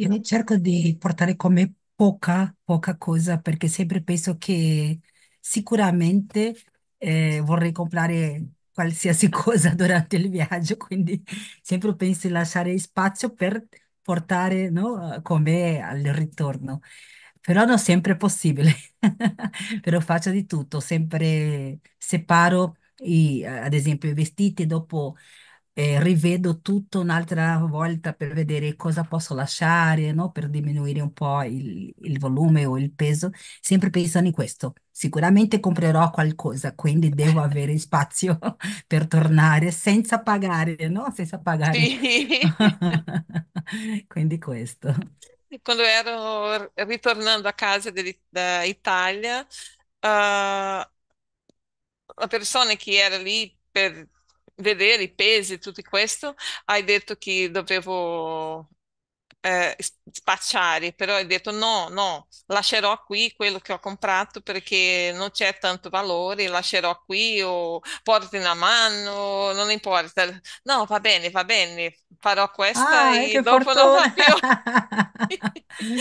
Io cerco di portare con me poca, poca cosa perché sempre penso che sicuramente eh, vorrei comprare qualsiasi cosa durante il viaggio, quindi sempre penso di lasciare spazio per portare, no, con me al ritorno. Però non sempre è possibile, però faccio di tutto, sempre separo i, ad esempio i vestiti, dopo eh, rivedo tutto un'altra volta per vedere cosa posso lasciare, no? per diminuire un po' il, il volume o il peso, sempre pensando in questo. Sicuramente comprerò qualcosa, quindi devo avere spazio per tornare senza pagare, no? Senza pagare. Quindi questo. Quando ero ritornando a casa dall'Italia, uh, eh, la persona che era lì per vedere i pesi, e tutto questo, hai detto che dovevo eh, spacciare, però hai detto no, no, lascerò qui quello che ho comprato perché non c'è tanto valore, lascerò qui o porti una mano, non importa. No, va bene, va bene, farò questa ah, e dopo fortuna. non va più.